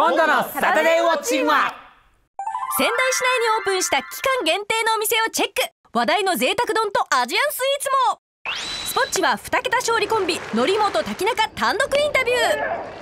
今度のサタデーウォッチンは仙台市内にオープンした期間限定のお店をチェック話題の贅沢丼とアジアンスイーツもスポッチは2桁勝利コンビ則本滝中単独インタビュー